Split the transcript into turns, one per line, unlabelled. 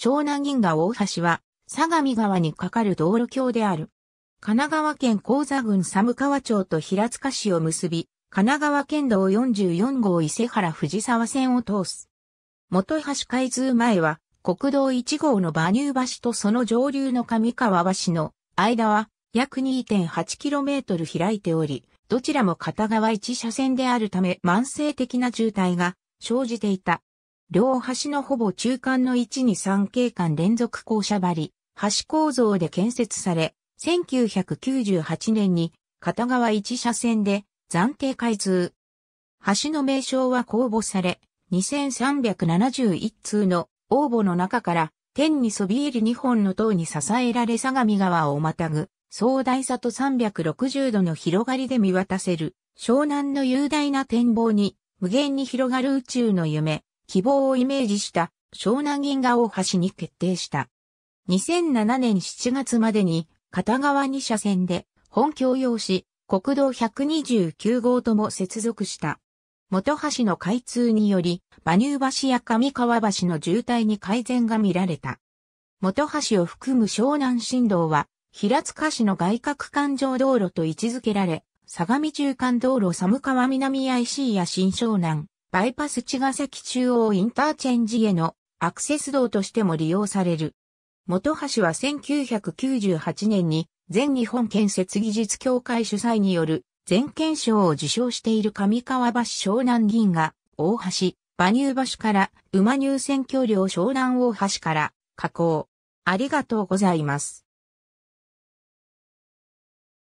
湘南銀河大橋は、相
模川に架かる道路橋である。神奈川県高座郡寒川町と平塚市を結び、神奈川県道44号伊勢原藤沢線を通す。元橋開通前は、国道1号の馬乳橋とその上流の上川橋の間は約 2.8km 開いており、どちらも片側1車線であるため慢性的な渋滞が生じていた。両端のほぼ中間の位置に三景間連続校舎張り、橋構造で建設され、1998年に片側一車線で暫定開通。橋の名称は公募され、2371通の応募の中から天にそびえる2本の塔に支えられ相模川をまたぐ壮大さと360度の広がりで見渡せる湘南の雄大な展望に無限に広がる宇宙の夢希望をイメージした湘南銀河大橋に決定した。2007年7月までに片側2車線で本橋用紙、国道129号とも接続した。元橋の開通により、馬乳橋や上川橋の渋滞に改善が見られた。元橋を含む湘南新道は、平塚市の外郭環状道路と位置づけられ、相模中間道路寒川南 IC や新湘南、バイパス茅ヶ崎中央インターチェンジへのアクセス道としても利用される。元橋は1998年に全日本建設技術協会主催による全県賞を受賞している上川橋湘南銀河、大橋、馬入橋か
ら馬入選橋量湘南大橋から加工。ありがとうございます。